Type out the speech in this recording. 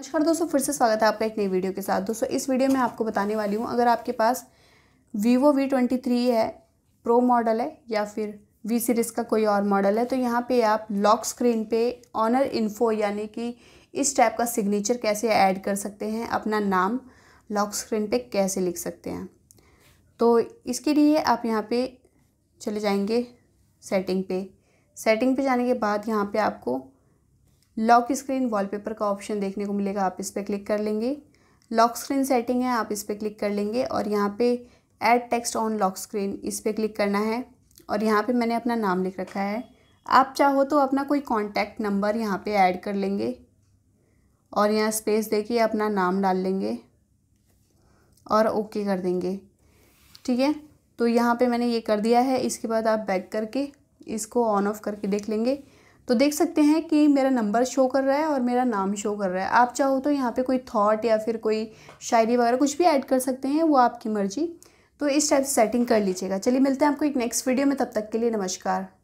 नमस्कार दोस्तों फिर से स्वागत है आपका एक नई वीडियो के साथ दोस्तों इस वीडियो में आपको बताने वाली हूँ अगर आपके पास वीवो वी ट्वेंटी थ्री है प्रो मॉडल है या फिर वी सीरीज़ का कोई और मॉडल है तो यहाँ पे आप लॉक स्क्रीन पे ऑनर इन्फो यानी कि इस टाइप का सिग्नेचर कैसे ऐड कर सकते हैं अपना नाम लॉक स्क्रीन पे कैसे लिख सकते हैं तो इसके लिए आप यहाँ पर चले जाएँगे सेटिंग पे सेटिंग पे जाने के बाद यहाँ पे आपको लॉक स्क्रीन वॉलपेपर का ऑप्शन देखने को मिलेगा आप इस पर क्लिक कर लेंगे लॉक स्क्रीन सेटिंग है आप इस पर क्लिक कर लेंगे और यहाँ पे add text on lock screen इस पर क्लिक करना है और यहाँ पे मैंने अपना नाम लिख रखा है आप चाहो तो अपना कोई कॉन्टैक्ट नंबर यहाँ पे ऐड कर लेंगे और यहाँ स्पेस दे अपना नाम डाल लेंगे और ओके कर देंगे ठीक है तो यहाँ पे मैंने ये कर दिया है इसके बाद आप बैक करके इसको ऑन ऑफ करके देख लेंगे तो देख सकते हैं कि मेरा नंबर शो कर रहा है और मेरा नाम शो कर रहा है आप चाहो तो यहाँ पे कोई थॉट या फिर कोई शायरी वगैरह कुछ भी ऐड कर सकते हैं वो आपकी मर्जी तो इस टाइप से सेटिंग कर लीजिएगा चलिए मिलते हैं आपको एक नेक्स्ट वीडियो में तब तक के लिए नमस्कार